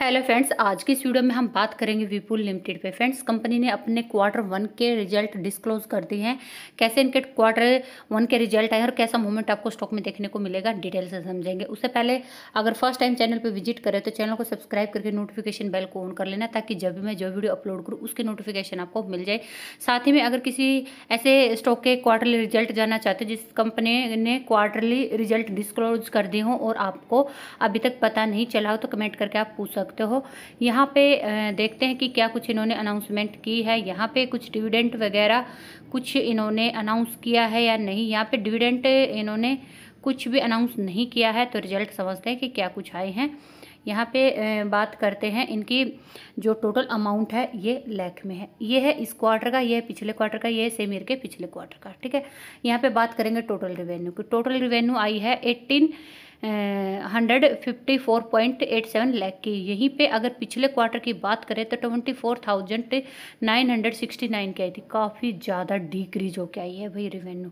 hello friends आज की इस वीडियो में हम बात करेंगे विपुल लिमिटेड पे फ्रेंड्स कंपनी ने अपने क्वार्टर वन के रिजल्ट डिस्क्लोज कर दिए हैं कैसे इनके क्वार्टर वन के रिजल्ट आए और कैसा मूवमेंट आपको स्टॉक में देखने को मिलेगा डिटेल से समझेंगे उससे पहले अगर फर्स्ट टाइम चैनल पर विजिट करें तो चैनल को सब्सक्राइब करके नोटिफिकेशन बेल को ऑन कर लेना ताकि जब भी मैं जो वीडियो अपलोड करूँ उसकी नोटिफिकेशन आपको मिल जाए साथ ही में अगर किसी ऐसे स्टॉक के क्वार्टरली रिजल्ट जानना चाहते हो जिस कंपनी ने क्वार्टरली रिजल्ट डिस्क्लोज कर दिए हों और आपको अभी तक पता नहीं चला हो तो कमेंट करके आप पूछ सकते सकते हो यहाँ पे देखते हैं कि क्या कुछ इन्होंने अनाउंसमेंट की है यहाँ पे कुछ डिविडेंट वगैरह कुछ इन्होंने अनाउंस किया है या नहीं यहाँ पे डिविडेंट इन्होंने कुछ भी अनाउंस नहीं किया है तो रिजल्ट समझते हैं कि क्या कुछ आए हैं यहाँ पे बात करते हैं इनकी जो टोटल अमाउंट है ये लैख में है ये है इस क्वार्टर का ये है पिछले क्वार्टर का ये है सेम ईयर के पिछले क्वार्टर का ठीक है यहाँ पे बात करेंगे टोटल रिवेन्यू की टोटल रिवेन्यू आई है eighteen hundred fifty four point eight seven lakh की यहीं पे अगर पिछले क्वार्टर की बात करें तो twenty four thousand nine hundred sixty nine की आई थी काफ़ी ज़्यादा डिक्रीज होकर आई है भाई रेवेन्यू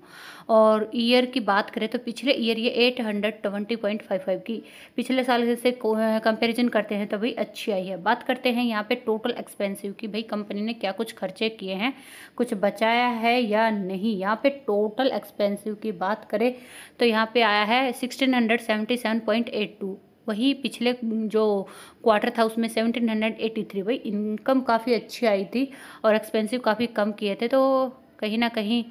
और ईयर की बात करें तो पिछले ईयर ये eight hundred twenty point five five की पिछले साल से कंपेरिजन करते हैं तो भाई अच्छी आई है बात करते हैं यहाँ पे टोटल एक्सपेंसिव की भाई कंपनी ने क्या कुछ खर्चे किए हैं कुछ बचाया है या नहीं यहाँ पर टोटल एक्सपेंसिव की बात करें तो यहाँ पे आया है sixteen hundred seventy seven point eight two वही पिछले जो क्वार्टर था उसमें सेवनटीन हंड्रेड एटी थ्री भाई इनकम काफ़ी अच्छी आई थी और एक्सपेंसिव काफ़ी कम किए थे तो कहीं ना कहीं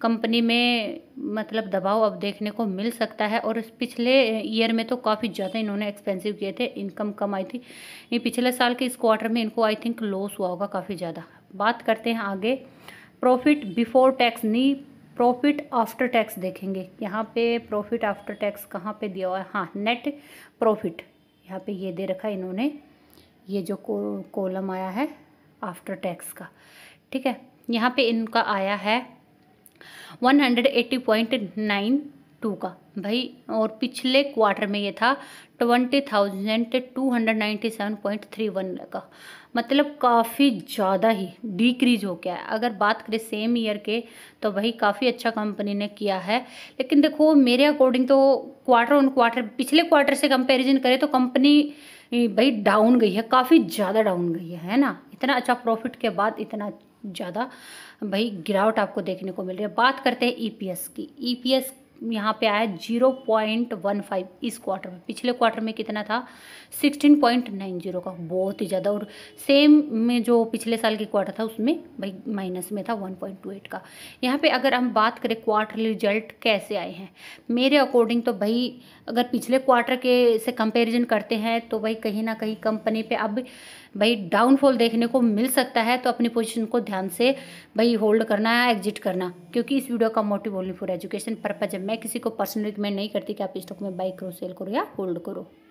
कंपनी में मतलब दबाव अब देखने को मिल सकता है और पिछले ईयर में तो काफ़ी ज़्यादा इन्होंने एक्सपेंसिव किए थे इनकम कम आई थी ये पिछले साल के इस क्वार्टर में इनको आई थिंक लॉस हुआ होगा काफ़ी ज़्यादा बात करते हैं आगे प्रॉफिट बिफोर टैक्स नी प्रॉफिट आफ्टर टैक्स देखेंगे यहाँ पे प्रॉफिट आफ्टर टैक्स कहाँ पे दिया हुआ है हाँ नेट प्रॉफिट यहाँ पे ये दे रखा है इन्होंने ये जो को, कॉलम आया है आफ्टर टैक्स का ठीक है यहाँ पे इनका आया है one hundred eighty point nine two का भाई और पिछले क्वार्टर में ये था twenty thousand two hundred ninety seven point three one का मतलब काफ़ी ज़्यादा ही डिक्रीज हो गया है अगर बात करें सेम ईयर के तो भाई काफ़ी अच्छा कंपनी ने किया है लेकिन देखो मेरे अकॉर्डिंग तो क्वार्टर ऑन क्वार्टर पिछले क्वार्टर से कंपेरिजन करें तो कंपनी भाई डाउन गई है काफ़ी ज़्यादा डाउन गई है है ना इतना अच्छा प्रॉफिट के बाद इतना ज़्यादा भाई गिरावट आपको देखने को मिल रही है बात करते हैं ईपीएस e की ईपीएस e यहाँ पे आया जीरो पॉइंट वन फाइव इस क्वार्टर में पिछले क्वार्टर में कितना था सिक्सटीन पॉइंट नाइन जीरो का बहुत ही ज़्यादा और सेम में जो पिछले साल के क्वार्टर था उसमें भाई माइनस में था वन पॉइंट टू एट का यहाँ पे अगर हम बात करें क्वार्टरली रिजल्ट कैसे आए हैं मेरे अकॉर्डिंग तो भाई अगर पिछले क्वार्टर के से कंपेरिजन करते हैं तो भाई कहीं ना कहीं कंपनी पर अब भाई डाउनफॉल देखने को मिल सकता है तो अपनी पोजिशन को ध्यान से भाई होल्ड करना या एग्जिट करना क्योंकि इस वीडियो का motive only for education purpose है मैं किसी को पर्सनल रिकमेंड नहीं करती कि आप स्टॉक में बाई करो सेल करो या होल्ड करो